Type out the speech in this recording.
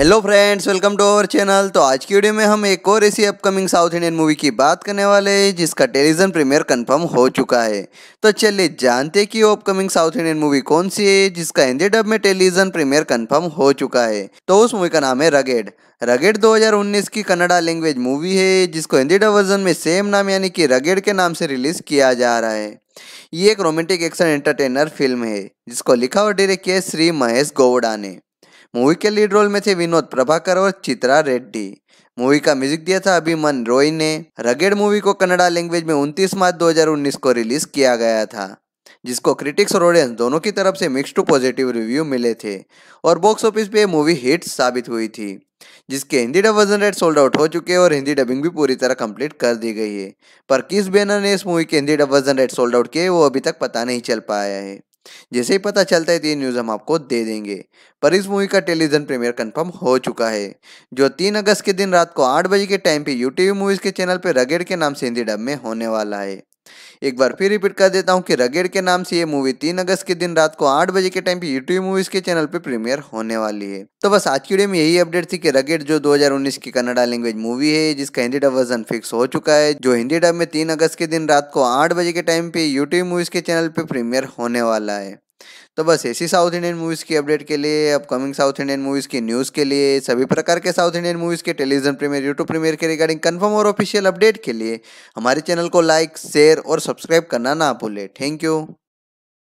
hello friends welcome to our channel तो आज की वीडियो में हम एक और ऐसी अपकमिंग साउथ इंडियन मूवी की बात करने वाले हैं जिसका टेलीविजन प्रीमियर कंफर्म हो चुका है तो चलिए जानते कि वो अपकमिंग साउथ इंडियन मूवी कौन सी है जिसका हिंदी डब में टेलीविजन प्रीमियर कंफर्म हो चुका है तो उस मूवी का नाम है रगेड रगेड 2019 की कन्नडा लैंग्वेज मूवी है जिसको हिंदी डब वर्जन में सेम नाम यानी कि रगेड के नाम से रिलीज किया जा रहा है ये एक रोमांटिक एक्शन एंटरटेनर फिल्म है जिसको लिखा और डायरेक्ट किया श्री महेश गोवड़ा ने मूवी के लीड रोल में थे विनोद प्रभाकर और चित्रा रेड्डी मूवी का म्यूजिक दिया था अभिमन रॉय ने रगेड मूवी को कन्नड़ा लैंग्वेज में उनतीस मार्च दो को रिलीज किया गया था जिसको क्रिटिक्स और ऑडियंस दोनों की तरफ से मिक्स टू पॉजिटिव रिव्यू मिले थे और बॉक्स ऑफिस पे मूवी हिट साबित हुई थी जिसके Hindi dub version rights sold out हो चुके हैं और हिंदी डबिंग भी पूरी तरह कंप्लीट कर दी गई है पर किस बैनर ने इस मूवी के Hindi dub version rights sold out किए वो अभी तक पता नहीं चल पाया है जैसे ही पता चलता है तो ये न्यूज़ हम आपको दे देंगे पर इस मूवी का टेलीविजन प्रीमियर कंफर्म हो चुका है जो तीन अगस्त के दिन रात को आठ बजे के टाइम पे यूटीवी मूवीज़ के चैनल पर रगेड़ के नाम से हिंदी डब में होने वाला है एक बार फिर रिपीट कर देता हूँ कि रगेड़ के नाम से ये मूवी तीन अगस्त के दिन रात को आठ बजे के टाइम पे यूट्यूब मूवीज के चैनल पे प्रीमियर होने वाली है तो बस आज की वीडियो में यही अपडेट थी कि रगेड़ जो 2019 की कन्नडा लैंग्वेज मूवी है जिसका हिंदी डब वर्जन फिक्स हो चुका है जो हिंदी डब में तीन अगस्त के दिन रात को आठ बजे के टाइम पे यूट्यूब मूवीज के चैनल पे प्रीमियर होने वाला है तो बस ऐसी साउथ इंडियन मूवीज़ की अपडेट के लिए अपकमिंग साउथ इंडियन मूवीज़ की न्यूज़ के लिए सभी प्रकार के साउथ इंडियन मूवीज़ के टेलीविजन प्रीमियर यूट्यूब प्रीमियर के रिगार्डिंग कन्फर्म और ऑफिशियल अपडेट के लिए हमारे चैनल को लाइक शेयर और सब्सक्राइब करना ना भूलें थैंक यू